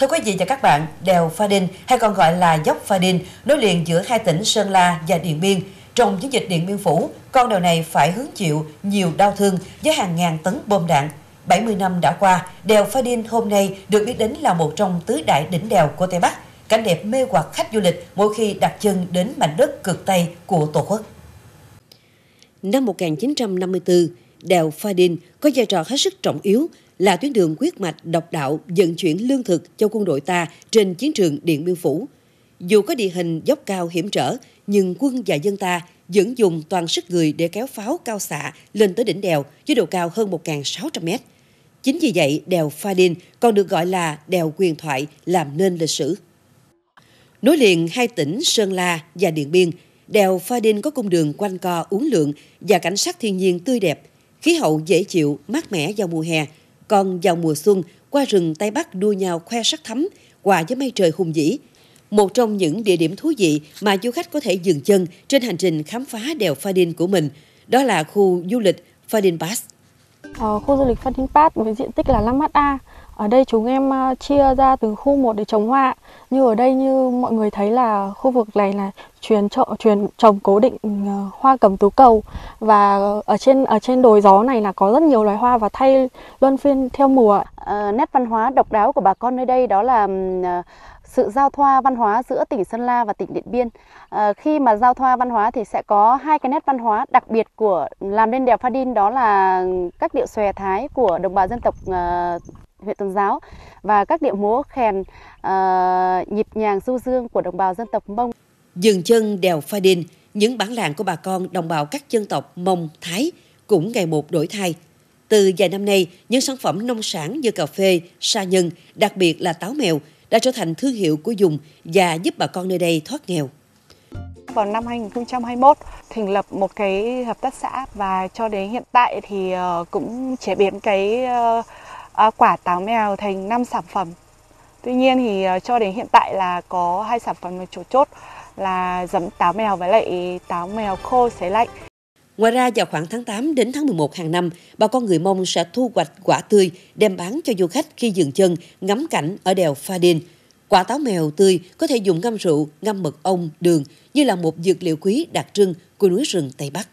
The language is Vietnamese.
Thưa quý vị và các bạn, đèo Pha Đinh hay còn gọi là dốc Pha Đinh nối liền giữa hai tỉnh Sơn La và Điện Biên. Trong chiến dịch Điện Biên Phủ, con đèo này phải hứng chịu nhiều đau thương với hàng ngàn tấn bom đạn. 70 năm đã qua, đèo Pha Đinh hôm nay được biết đến là một trong tứ đại đỉnh đèo của Tây Bắc. Cảnh đẹp mê hoặc khách du lịch mỗi khi đặt chân đến mảnh đất cực Tây của Tổ quốc. Năm 1954, đèo Pha Đin có vai trò hết sức trọng yếu là tuyến đường quyết mạch độc đạo vận chuyển lương thực cho quân đội ta trên chiến trường Điện Biên Phủ. Dù có địa hình dốc cao hiểm trở, nhưng quân và dân ta vẫn dùng toàn sức người để kéo pháo cao xạ lên tới đỉnh đèo với độ cao hơn 1.600 mét. Chính vì vậy, đèo Pha Đin còn được gọi là đèo quyền thoại làm nên lịch sử. Nối liền hai tỉnh Sơn La và Điện Biên, đèo Pha Đin có cung đường quanh co uốn lượn và cảnh sắc thiên nhiên tươi đẹp – Khí hậu dễ chịu, mát mẻ vào mùa hè, còn vào mùa xuân, qua rừng Tây Bắc đua nhau khoe sắc thắm, quà với mây trời hùng vĩ. Một trong những địa điểm thú vị mà du khách có thể dừng chân trên hành trình khám phá đèo Pha Đin của mình, đó là khu du lịch Pha Đin Pass. Ở ờ, khu du lịch Pha Đin Pass với diện tích là 5 ha, ở đây chúng em à, chia ra từng khu một để trồng hoa. Như ở đây như mọi người thấy là khu vực này là truyền trọ truyền trồng cố định ừ, hoa cẩm tú cầu và ở trên ở trên đồi gió này là có rất nhiều loài hoa và thay luân phiên theo mùa. À, nét văn hóa độc đáo của bà con nơi đây đó là ừ, ờ, sự giao thoa văn hóa giữa tỉnh Sơn La và tỉnh Điện Biên. À, khi mà giao thoa văn hóa thì sẽ có hai cái nét văn hóa đặc biệt của làm nên đèo Pha Đin đó là ừ, các điệu xòe thái của đồng bào dân tộc à, huyện Tuần Giáo và các điệu múa khen uh, nhịp nhàng du dương của đồng bào dân tộc Mông. Dừng chân đèo Pha Đin, những bản làng của bà con đồng bào các dân tộc Mông, Thái cũng ngày một đổi thay. Từ vài năm nay, những sản phẩm nông sản như cà phê, sa nhân, đặc biệt là táo mèo đã trở thành thương hiệu của dùng và giúp bà con nơi đây thoát nghèo vào năm 2021 thành lập một cái hợp tác xã và cho đến hiện tại thì ờ, cũng chế biến cái ờ, À, quả táo mèo thành 5 sản phẩm. Tuy nhiên thì ờ, cho đến hiện tại là có hai sản phẩm chủ chốt là giấm táo mèo với lại táo mèo khô xế lạnh. Ngoài ra vào khoảng tháng 8 đến tháng 11 hàng năm, bà con người Mông sẽ thu hoạch quả tươi đem bán cho du khách khi dừng chân ngắm cảnh ở đèo Pha Đin. Quả táo mèo tươi có thể dùng ngâm rượu, ngâm mật ong, đường như là một dược liệu quý đặc trưng của núi rừng Tây Bắc.